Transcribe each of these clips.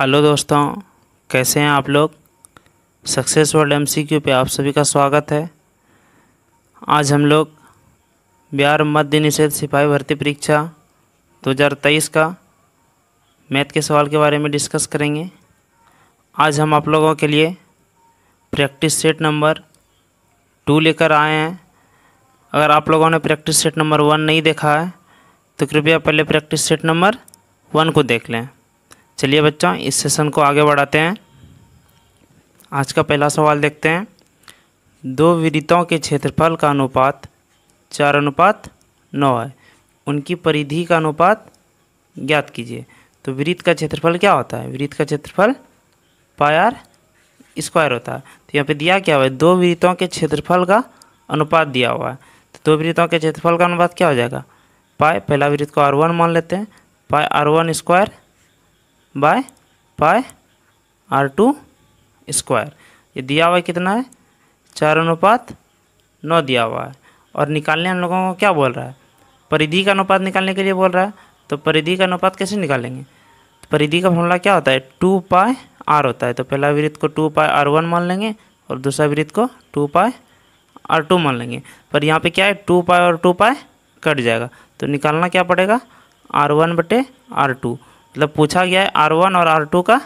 hello दोस्तों कैसे हैं आप लोग success world M C Q पर आप सभी का स्वागत है आज हम लोग बिहार मध्य निषेध सिपाही भर्ती परीक्षा 2023 का मैथ के सवाल के बारे में डिस्कस करेंगे आज हम आप लोगों के लिए प्रैक्टिस सेट नंबर टू लेकर आए हैं अगर आप लोगों ने प्रैक्टिस सेट नंबर वन नहीं देखा है तो कृपया पहले प्रैक्टिस सेट नंबर वन को देख लें चलिए बच्चों इस सेशन को आगे बढ़ाते हैं आज का पहला सवाल देखते हैं दो विदितों के क्षेत्रफल का अनुपात चार अनुपात नौ है उनकी परिधि का अनुपात ज्ञात कीजिए तो वृत्त का क्षेत्रफल क्या होता है वृत्त का क्षेत्रफल पायर स्क्वायर होता है तो यहाँ पे दिया क्या हुआ है दो वृत्तों के क्षेत्रफल का अनुपात दिया हुआ है तो दो वृत्तों के क्षेत्रफल का अनुपात क्या हो जाएगा पाए पहला वृत्त को आर वन मान लेते हैं pi R one square by pi R two square ये दिया हुआ कितना है चार अनुपात नौ दिया हुआ है और निकालने हम लोगों को क्या बोल रहा है परिधि का अनुपात निकालने के लिए बोल रहा है तो परिधि का अनुपात कैसे निकालेंगे तो परिधि का फॉर्मूला क्या होता है टू पाए आर होता है तो पहला वृत्त को टू पाए आर वन मान लेंगे और दूसरा वृत्त को टू पाए आर टू मान लेंगे पर यहाँ पे क्या है टू पाए और टू पाए कट जाएगा तो निकालना क्या पड़ेगा आर वन बटे आर टू मतलब पूछा गया है आर वन और आर टू का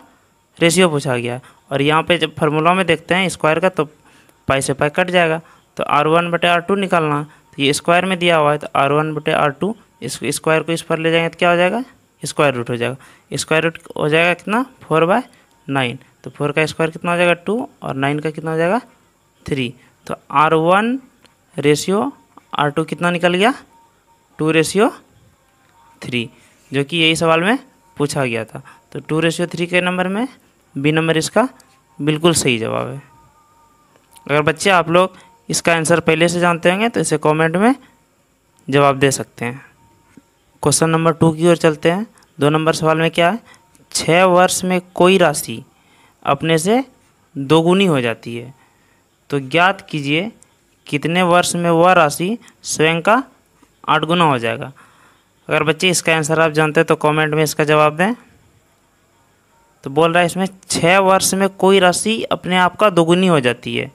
रेशियो पूछा गया है और यहाँ पे जब फार्मूला में देखते हैं स्क्वायर का तो पाई से पाई कट जाएगा तो आर वन बटे आर टू निकालना तो ये स्क्वायर में दिया हुआ है तो आर वन बटे आर टू इस स्क्वायर को इस पर ले जाएंगे तो क्या हो जाएगा स्क्वायर रूट हो जाएगा स्क्वायर रूट हो जाएगा कितना फोर बाय नाइन तो फोर का स्क्वायर कितना हो जाएगा टू और नाइन का कितना हो जाएगा थ्री तो R one ratio R two कितना निकल गया टू रेशियो थ्री जो कि यही सवाल में पूछा गया था तो टू रेशियो थ्री के नंबर में बी नंबर इसका बिल्कुल सही जवाब है अगर बच्चे आप लोग इसका आंसर पहले से जानते होंगे तो इसे कमेंट में जवाब दे सकते हैं क्वेश्चन नंबर टू की ओर चलते हैं दो नंबर सवाल में क्या है छः वर्ष में कोई राशि अपने से दोगुनी हो जाती है तो ज्ञात कीजिए कितने वर्ष में वह राशि स्वयं का आठ गुना हो जाएगा अगर बच्चे इसका आंसर आप जानते हैं तो कमेंट में इसका जवाब दें तो बोल रहा है इसमें छः वर्ष में कोई राशि अपने आप का दोगुनी हो जाती है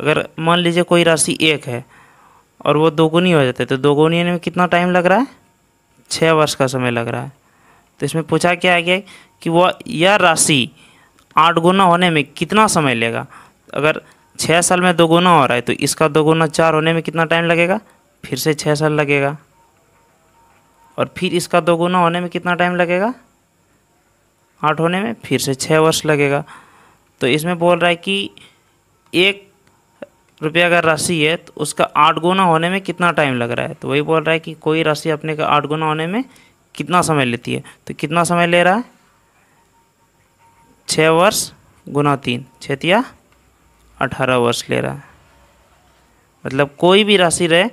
अगर मान लीजिए कोई राशि एक है और वो दोगुनी हो जाती है तो दोगुनी में कितना टाइम लग रहा है छः वर्ष का समय लग रहा है तो इसमें पूछा क्या आ गया कि वह यह राशि आठ गुना होने में कितना समय लेगा अगर छः साल में दोगुना हो रहा है तो इसका दोगुना चार होने में कितना टाइम लगेगा फिर से छः साल लगेगा और फिर इसका दोगुना होने में कितना टाइम लगेगा आठ होने में फिर से छः वर्ष लगेगा तो इसमें बोल रहा है कि एक रुपया अगर राशि है तो उसका आठ गुना होने में कितना टाइम लग रहा है तो वही बोल रहा है कि कोई राशि अपने का आठ गुना होने में कितना समय लेती है तो कितना समय ले रहा है छः वर्ष गुना तीन छतिया अठारह वर्ष ले रहा है मतलब कोई भी राशि रहे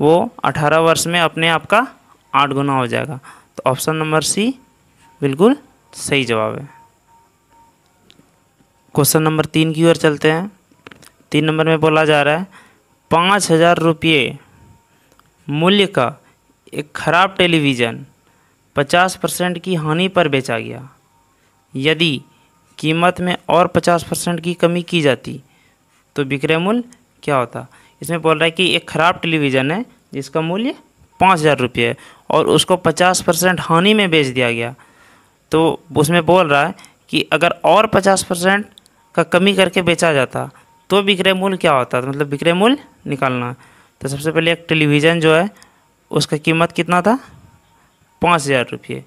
वो अठारह वर्ष में अपने आप का आठ गुना हो जाएगा तो ऑप्शन नंबर सी बिल्कुल सही जवाब है क्वेश्चन नंबर तीन की ओर चलते हैं तीन नंबर में बोला जा रहा है पाँच हज़ार रुपये मूल्य का एक खराब टेलीविज़न पचास परसेंट की हानि पर बेचा गया यदि कीमत में और पचास परसेंट की कमी की जाती तो विक्रय मूल्य क्या होता इसमें बोल रहा है कि एक ख़राब टेलीविज़न है जिसका मूल्य पाँच हज़ार रुपये है और उसको पचास परसेंट हानि में बेच दिया गया तो उसमें बोल रहा है कि अगर और पचास परसेंट का कमी करके बेचा जाता तो विक्रय मूल्य क्या होता तो मतलब विक्रय मूल्य निकालना तो सबसे पहले एक टेलीविज़न जो है उसका कीमत कितना था पाँच हज़ार रुपये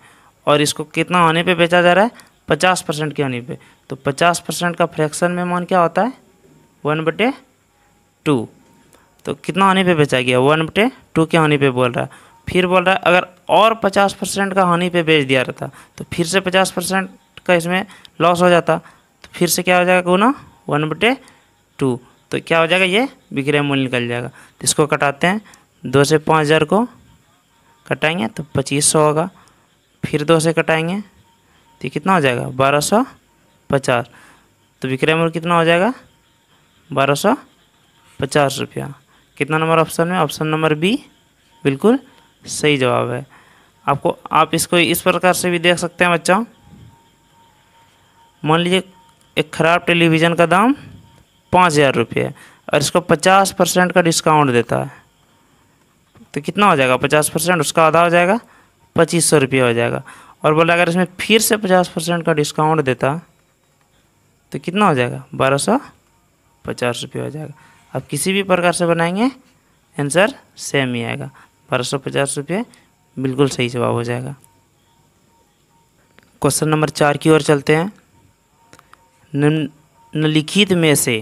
और इसको कितना होने पे बेचा जा रहा है पचास परसेंट के हानि पे तो पचास परसेंट का फ्रैक्शन में मान क्या होता है वन बटे टू तो कितना होने पे बेचा गया वन बटे टू के हानि पे बोल रहा है फिर बोल रहा है अगर और पचास परसेंट का हानि पे बेच दिया रहता तो फिर से पचास परसेंट का इसमें लॉस हो जाता तो फिर से क्या हो जाएगा गुना वन बटे टू तो क्या हो जाएगा ये विक्रय मूल्य निकल जाएगा तो इसको कटाते हैं दो से पाँच हज़ार को कटाएंगे तो पच्चीस सौ होगा फिर दो से कटाएंगे तो कितना हो जाएगा बारह सौ पचास तो विक्रय मूल्य कितना हो जाएगा बारह सौ पचास रुपया कितना नंबर ऑप्शन में ऑप्शन नंबर बी बिल्कुल सही जवाब है आपको आप इसको इस प्रकार से भी देख सकते हैं बच्चों मान लीजिए एक ख़राब टेलीविज़न का दाम पाँच हज़ार रुपये और इसको पचास परसेंट का डिस्काउंट देता है तो कितना हो जाएगा पचास परसेंट उसका आधा हो जाएगा पच्चीस सौ रुपये हो जाएगा और बोला अगर इसमें फिर से पचास परसेंट का डिस्काउंट देता तो कितना हो जाएगा बारह सौ पचास रुपये हो जाएगा आप किसी भी प्रकार से बनाएंगे आंसर सेम ही आएगा बारह सौ पचास रुपये बिल्कुल सही जवाब हो जाएगा क्वेश्चन नंबर चार की ओर चलते हैं निम्नलिखित में से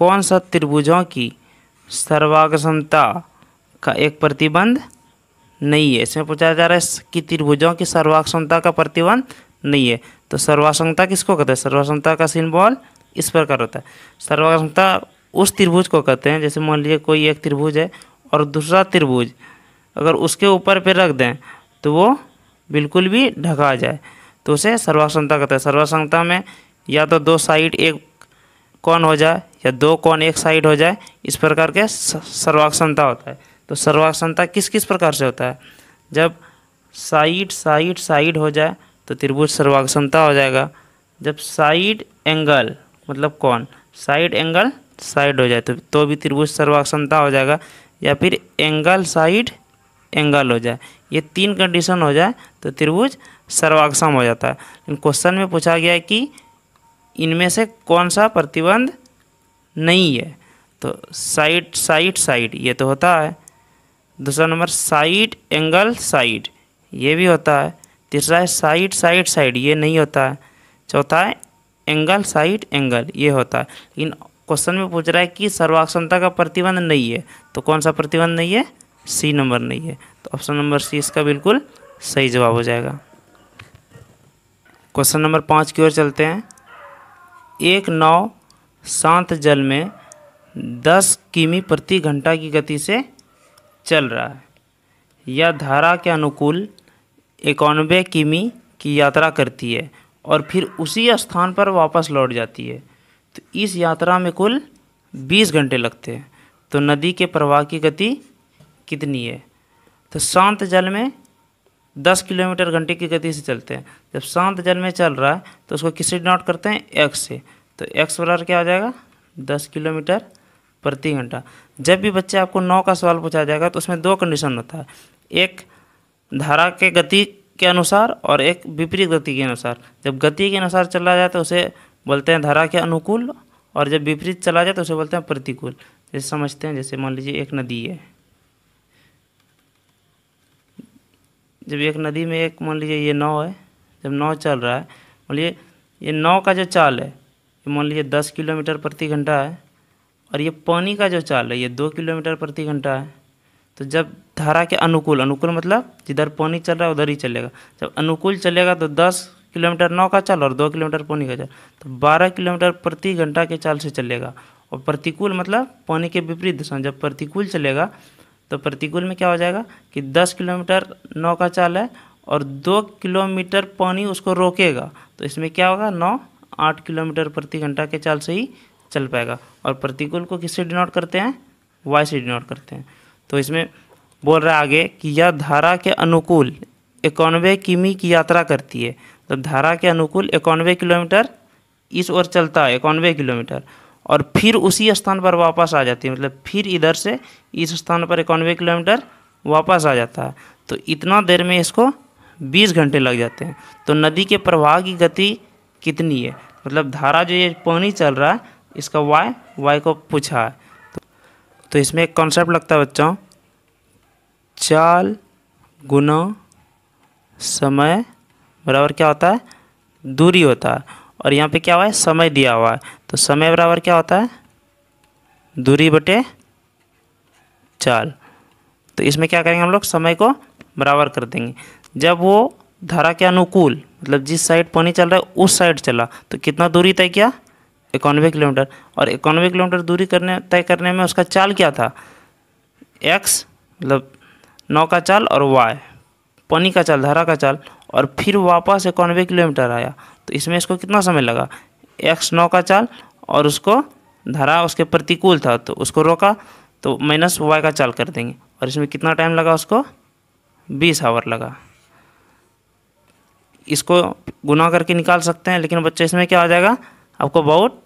कौन सा त्रिभुजों की सर्वागमता का एक प्रतिबंध नहीं है इसमें पूछा जा रहा है कि त्रिभुजों की सर्वाक्षमता का प्रतिबंध नहीं है तो सर्वाक्षमता किसको कहते हैं सर्वाक्षमता का सिंबल इस प्रकार होता है सर्वाक्षमता उस त्रिभुज को कहते हैं जैसे मान लीजिए कोई एक त्रिभुज है और दूसरा त्रिभुज अगर उसके ऊपर पे रख दें तो वो बिल्कुल भी ढका जाए तो उसे सर्वाक्षमता कहते हैं सर्वाक्षमता में या तो दो साइड एक कौन हो जाए या दो कौन एक साइड हो जाए इस प्रकार के सर्वाक्षमता होता है तो सर्वाक्षमता किस किस प्रकार से होता है जब साइड साइड साइड हो जाए तो त्रिभुज सर्वाक्षमता हो जाएगा जब साइड एंगल मतलब कौन साइड एंगल साइड हो जाए तो, तो भी त्रिभुज सर्वाक्षमता हो जाएगा या फिर एंगल साइड एंगल हो जाए ये तीन कंडीशन हो जाए तो त्रिभुज सर्वाक्षम हो जाता है लेकिन क्वेश्चन में पूछा गया है कि इनमें से कौन सा प्रतिबंध नहीं है तो साइड साइड साइड ये तो होता है दूसरा नंबर साइड एंगल साइड ये भी होता है तीसरा है साइड साइड साइड ये नहीं होता है चौथा है एंगल साइड एंगल ये होता है लेकिन क्वेश्चन में पूछ रहा है कि सर्वाक्षमता का प्रतिबंध नहीं है तो कौन सा प्रतिबंध नहीं है सी नंबर नहीं है तो ऑप्शन नंबर सी इसका बिल्कुल सही जवाब हो जाएगा क्वेश्चन नंबर पाँच की ओर चलते हैं एक नाव शांत जल में दस किमी प्रति घंटा की गति से चल रहा है यह धारा के अनुकूल इक्यानवे किमी की यात्रा करती है और फिर उसी स्थान पर वापस लौट जाती है तो इस यात्रा में कुल बीस घंटे लगते हैं तो नदी के प्रवाह की गति कितनी है तो शांत जल में दस किलोमीटर घंटे की गति से चलते हैं जब शांत जल में चल रहा है तो उसको किससे नोट करते हैं एक्स से तो एक्स बराबर क्या हो जाएगा दस किलोमीटर प्रति घंटा जब भी बच्चे आपको नौ का सवाल पूछा जाएगा तो उसमें दो कंडीशन होता है एक धारा के गति के अनुसार और एक विपरीत गति के अनुसार जब गति के अनुसार चला जाए तो उसे बोलते हैं धारा के अनुकूल और जब विपरीत चला जाए तो उसे बोलते हैं प्रतिकूल जैसे समझते हैं जैसे मान लीजिए एक नदी है जब एक नदी में एक मान लीजिए ये नाव है जब नाव चल रहा है मान लीजिए ये नाव का जो चाल है ये मान लीजिए दस किलोमीटर प्रति घंटा है और ये पानी का जो चाल है ये दो किलोमीटर प्रति घंटा है तो जब धारा के अनुकूल अनुकूल मतलब जिधर पानी चल रहा है उधर ही चलेगा जब अनुकूल चलेगा तो दस किलोमीटर नौ का चाल और दो किलोमीटर पानी का चाल तो बारह किलोमीटर प्रति घंटा के चाल से चलेगा और प्रतिकूल मतलब पानी के विपरीत दिशा जब प्रतिकूल चलेगा तो प्रतिकूल में क्या हो जाएगा कि दस किलोमीटर नौ का चाल है और दो किलोमीटर पानी उसको रोकेगा तो इसमें क्या होगा नौ आठ किलोमीटर प्रति घंटा के चाल से ही चल पाएगा और प्रतिकूल को किससे डिनोट करते हैं वाई से डिनोट करते हैं तो इसमें बोल रहा है आगे कि यह धारा के अनुकूल इक्यानवे किमी की यात्रा करती है तो धारा के अनुकूल इक्यानवे किलोमीटर इस ओर चलता है इक्यानवे किलोमीटर और फिर उसी स्थान पर वापस आ जाती है मतलब फिर इधर से इस स्थान पर इक्यानवे किलोमीटर वापस आ जाता है तो इतना देर में इसको बीस घंटे लग जाते हैं तो नदी के प्रवाह की गति कितनी है मतलब धारा जो ये पानी चल रहा है इसका वाई वाई को पूछा है तो इसमें एक कॉन्सेप्ट लगता है बच्चों चाल गुना समय बराबर क्या होता है दूरी होता है और यहाँ पे क्या हुआ है समय दिया हुआ है तो समय बराबर क्या होता है दूरी बटे चाल तो इसमें क्या करेंगे हम लोग समय को बराबर कर देंगे जब वो धारा के अनुकूल मतलब जिस साइड पानी चल रहा है उस साइड चला तो कितना दूरी तय किया इक्यानवे किलोमीटर और इक्यानवे किलोमीटर दूरी करने तय करने में उसका चाल क्या था एक्स मतलब नौ का चाल और वाई पानी का चाल धारा का चाल और फिर वापस इक्यानवे किलोमीटर आया तो इसमें इसको कितना समय लगा एक्स नौ का चाल और उसको धारा उसके प्रतिकूल था तो उसको रोका तो माइनस वाई का चाल कर देंगे और इसमें कितना टाइम लगा उसको बीस आवर लगा इसको गुना करके निकाल सकते हैं लेकिन बच्चे इसमें क्या आ जाएगा आपको बहुत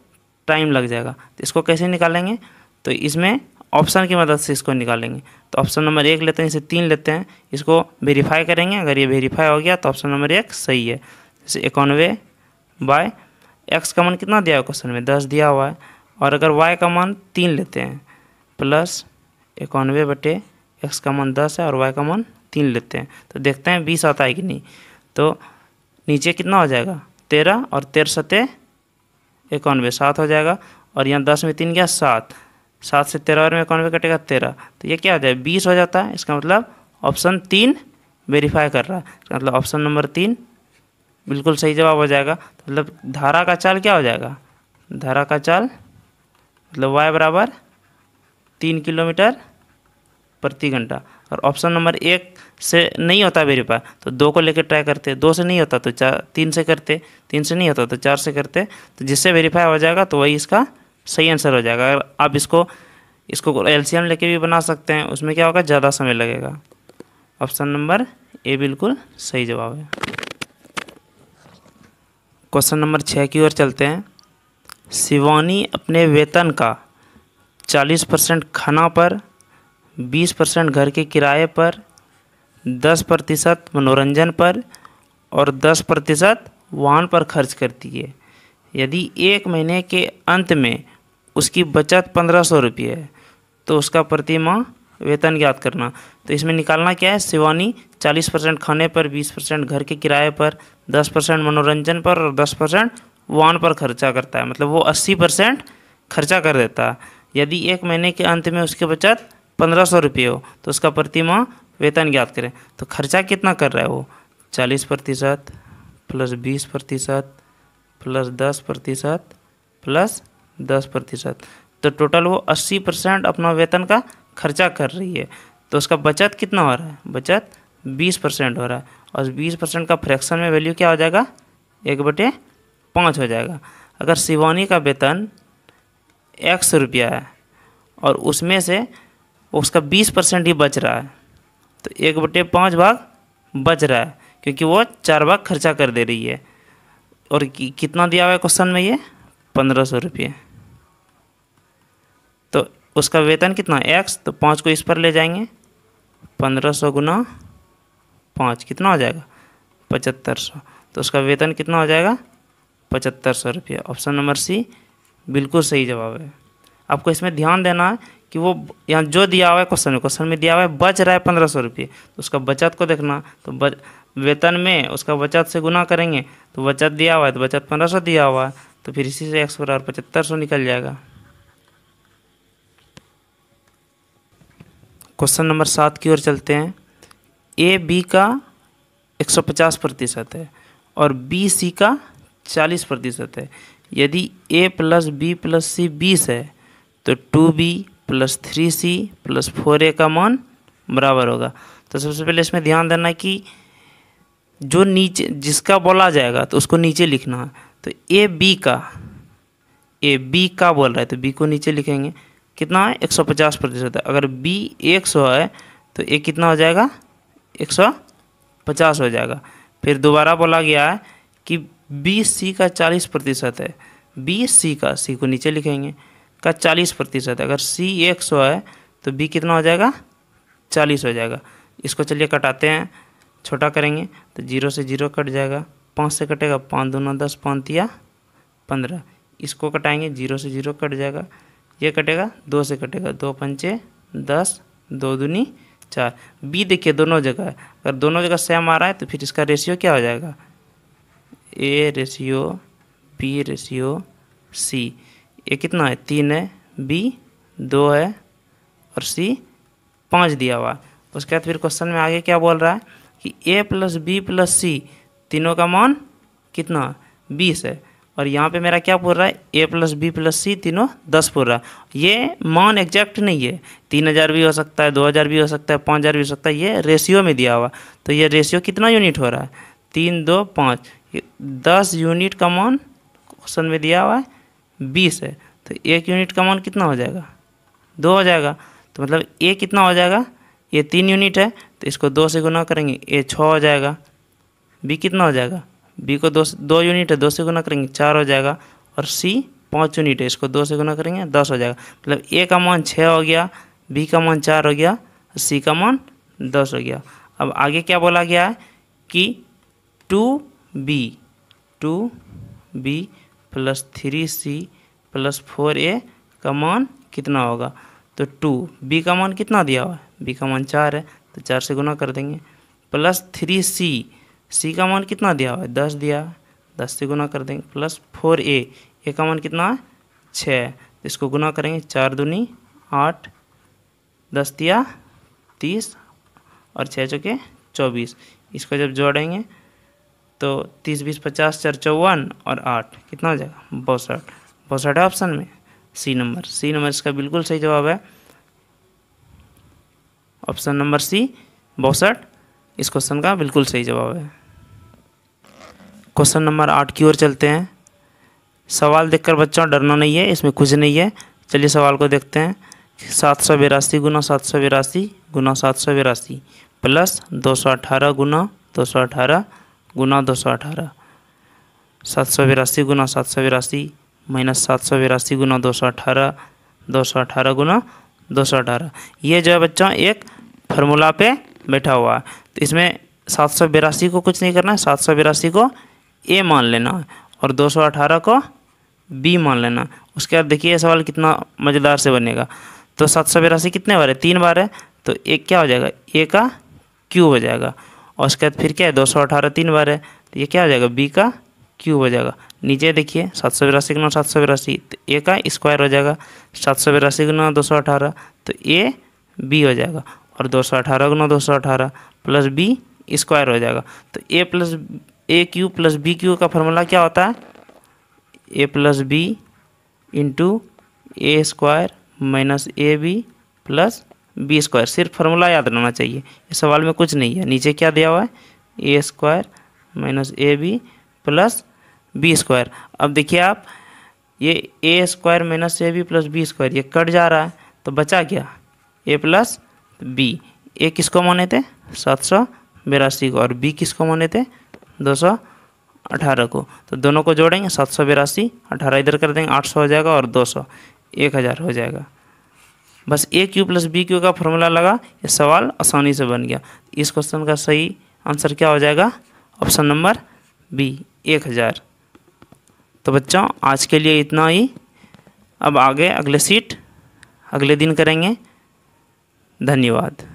टाइम लग जाएगा तो इसको कैसे निकालेंगे तो इसमें ऑप्शन की मदद से इसको निकालेंगे तो ऑप्शन नंबर एक लेते हैं इसे तीन लेते हैं इसको वेरीफाई करेंगे अगर ये वेरीफाई हो गया तो ऑप्शन नंबर एक सही है जैसे इक्यानवे बाय एक्स का मान कितना दिया हुआ क्वेश्चन में दस दिया हुआ है और अगर वाई का मान तीन लेते हैं प्लस इक्यानवे बटे एक्स का मान दस है और वाई का मान तीन लेते हैं तो देखते हैं बीस आता है कि नहीं तो नीचे कितना हो जाएगा तेरह और तेरह सतह इक्यानवे सात हो जाएगा और यहाँ दस में तीन गया सात सात से तेरह और में इक्यानवे कटेगा तेरह तो ये क्या हो जाए बीस हो जाता है इसका मतलब ऑप्शन तीन वेरीफाई कर रहा है इसका मतलब ऑप्शन नंबर तीन बिल्कुल सही जवाब हो जाएगा तो मतलब धारा का चाल क्या हो जाएगा धारा का चाल मतलब वाई बराबर तीन किलोमीटर प्रति घंटा और ऑप्शन नंबर एक से नहीं होता वेरीफाई तो दो को लेकर ट्राई करते दो से नहीं होता तो चार तीन से करते तीन से नहीं होता तो चार से करते तो जिससे वेरीफाई हो जाएगा तो वही इसका सही आंसर हो जाएगा अगर आप इसको इसको एलसीएम लेके भी बना सकते हैं उसमें क्या होगा ज़्यादा समय लगेगा ऑप्शन नंबर ए बिल्कुल सही जवाब है क्वेश्चन नंबर छः की ओर चलते हैं शिवानी अपने वेतन का 40 परसेंट खाना पर 20 परसेंट घर के किराए पर 10 प्रतिशत मनोरंजन पर और 10 प्रतिशत वाहन पर खर्च करती है यदि एक महीने के अंत में उसकी बचत पंद्रह सौ रुपये है तो उसका प्रति माह वेतन ज्ञात करना तो इसमें निकालना क्या है शिवानी चालीस परसेंट खाने पर बीस परसेंट घर के किराए पर दस परसेंट मनोरंजन पर और दस परसेंट वाहन पर खर्चा करता है मतलब वो अस्सी परसेंट खर्चा कर देता है यदि एक महीने के अंत में उसकी बचत पंद्रह सौ रुपये हो तो उसका प्रति माह वेतन ज्ञात करें तो खर्चा कितना कर रहा है वो चालीस प्रतिशत प्लस बीस प्रतिशत प्लस दस प्रतिशत प्लस दस प्रतिशत तो टोटल वो अस्सी परसेंट अपना वेतन का खर्चा कर रही है तो उसका बचत कितना हो रहा है बचत बीस परसेंट हो रहा है और बीस परसेंट का फ्रैक्शन में वैल्यू क्या हो जाएगा एक बटे पाँच हो जाएगा अगर शिवानी का वेतन एक्स रुपया है और उसमें से उसका बीस परसेंट ही बच रहा है तो एक बटे पाँच भाग बच रहा है क्योंकि वो चार भाग खर्चा कर दे रही है और कितना दिया हुआ है क्वेश्चन में ये पंद्रह सौ रुपये तो उसका वेतन कितना एक्स तो पाँच को इस पर ले जाएंगे पंद्रह सौ गुना पाँच कितना हो जाएगा पचहत्तर सौ तो उसका वेतन कितना हो जाएगा पचहत्तर सौ रुपये ऑप्शन नंबर सी बिल्कुल सही जवाब है आपको इसमें ध्यान देना है कि वो यहाँ जो दिया हुआ है क्वेश्चन में क्वेश्चन में दिया हुआ है बच रहा है पंद्रह सौ रुपये तो उसका बचत को देखना तो बच वेतन में उसका बचत से गुना करेंगे तो बचत दिया हुआ है तो बचत पंद्रह सौ दिया हुआ है तो फिर इसी से एक्स बराबर पचहत्तर सौ निकल जाएगा क्वेश्चन नंबर सात की ओर चलते हैं ए बी का एक सौ पचास प्रतिशत है और बी सी का चालीस प्रतिशत है यदि A plus B plus C बीस है तो two B plus three C plus four A का मान बराबर होगा तो सबसे पहले इसमें ध्यान देना कि जो नीचे जिसका बोला जाएगा तो उसको नीचे लिखना है तो ए बी का ए बी का बोल रहा है तो बी को नीचे लिखेंगे कितना है 150 प्रतिशत है अगर बी 100 है तो ए कितना हो जाएगा 150 हो जाएगा फिर दोबारा बोला गया है कि बी सी का 40 प्रतिशत है बी सी का सी को नीचे लिखेंगे का 40 प्रतिशत अगर सी 100 है तो बी कितना हो जाएगा 40 हो जाएगा इसको चलिए कटाते हैं छोटा करेंगे तो जीरो से जीरो कट जाएगा पाँच से कटेगा पाँच नौ दस पाँच या पंद्रह इसको कटाएंगे जीरो से जीरो कट जाएगा ये कटेगा दो से कटेगा दो पंचे दस दो दूनी चार बी देखिए दोनों जगह अगर दोनों जगह सेम आ रहा है तो फिर इसका रेशियो क्या हो जाएगा A ratio B ratio C ये कितना है तीन है बी दो है और सी पाँच दिया हुआ है उसके बाद फिर क्वेश्चन में आगे क्या बोल रहा है कि A plus B plus C तीनों का मान कितना बीस है और यहाँ पे मेरा क्या पूरा रहा है A plus B plus C तीनों दस पूर रहा है ये मान एग्जैक्ट नहीं है तीन हज़ार भी हो सकता है दो हज़ार भी हो सकता है पाँच हज़ार भी हो सकता है ये रेशियो में दिया हुआ तो ये रेशियो कितना यूनिट हो रहा है तीन दो पाँच दस यूनिट का मान क्वेश्चन में दिया हुआ है बीस है तो एक यूनिट का मान कितना हो जाएगा दो हो जाएगा तो मतलब ए कितना हो जाएगा ये तीन यूनिट है तो इसको दो से गुना करेंगे ए छः हो जाएगा बी कितना हो जाएगा बी को दो दो यूनिट है दो से गुना करेंगे चार हो जाएगा और सी पाँच यूनिट है इसको दो से गुना करेंगे दस हो जाएगा मतलब ए का मान छः हो गया बी का मान चार हो गया सी का मान दस हो गया अब आगे क्या बोला गया है कि two B two B plus three C plus four A का मान कितना होगा तो टू बी का मान कितना दिया हुआ है बी का मान चार है तो चार से गुना कर देंगे प्लस थ्री सी सी का मान कितना दिया हुआ है दस दिया दस से गुना कर देंगे प्लस फोर ए ए का मान कितना है छः तो इसको गुना करेंगे चार दूनी आठ दस दिया तीस और छः चौके चौबीस इसको जब जोड़ेंगे तो तीस बीस पचास चार चौवन और आठ कितना हो जाएगा बौसठ बौसठ है ऑप्शन में सी नंबर सी नंबर इसका बिल्कुल सही जवाब है ऑप्शन नंबर सी बौसठ इस क्वेश्चन का बिल्कुल सही जवाब है क्वेश्चन नंबर आठ की ओर चलते हैं सवाल देखकर बच्चों डरना नहीं है इसमें कुछ नहीं है चलिए सवाल को देखते हैं सात सौ बिरासी गुना सात सौ बिरासी गुना सात सौ बिरासी प्लस दो सौ अठारह गुना दो सौ अठारह गुना दो सौ अठारह सात सौ बिरासी गुना सात सौ बिरासी माइनस सात सौ बिरासी गुना दो सौ अठारह दो सौ अठारह गुना दो सौ अठारह ये जो है बच्चों एक फार्मूला पे बैठा हुआ है तो इसमें सात सौ बिरासी को कुछ नहीं करना है सात सौ बिरासी को ए मान लेना है और दो सौ अठारह को बी मान लेना उसके बाद देखिए सवाल कितना मज़ेदार से बनेगा तो सात सौ बिरासी कितने बार है तीन बार है तो एक क्या हो जाएगा ए का क्यू हो जाएगा और उसके बाद फिर क्या है दो सौ अठारह तीन बार है तो ये क्या हो जाएगा बी का क्यूब हो जाएगा नीचे देखिए सात सौ बिरासी गुना सात सौ बिरासी तो ए का स्क्वायर हो जाएगा सात सौ बिरासी गुना दो सौ अठारह तो ए बी हो जाएगा और दो सौ अठारह गुना दो सौ अठारह प्लस बी स्क्वायर हो जाएगा तो A plus A cube plus B cube का फॉर्मूला क्या होता है A plus B into A square minus A B plus B square सिर्फ फार्मूला याद रहना चाहिए इस सवाल में कुछ नहीं है नीचे क्या दिया हुआ है A square minus A B plus B square अब देखिए आप ये A square minus A B plus B square ये कट जा रहा है तो बचा क्या ए प्लस बी ए किसको माने थे सात सौ बिरासी को और बी किसको माने थे दो सौ अठारह को तो दोनों को जोड़ेंगे सात सौ बिरासी अठारह इधर कर देंगे आठ सौ हो जाएगा और दो सौ एक हज़ार हो जाएगा बस A cube plus B cube का फॉर्मूला लगा ये सवाल आसानी से बन गया इस क्वेश्चन का सही आंसर क्या हो जाएगा ऑप्शन नंबर बी एक हज़ार तो बच्चों आज के लिए इतना ही अब आगे अगले सीट अगले दिन करेंगे धन्यवाद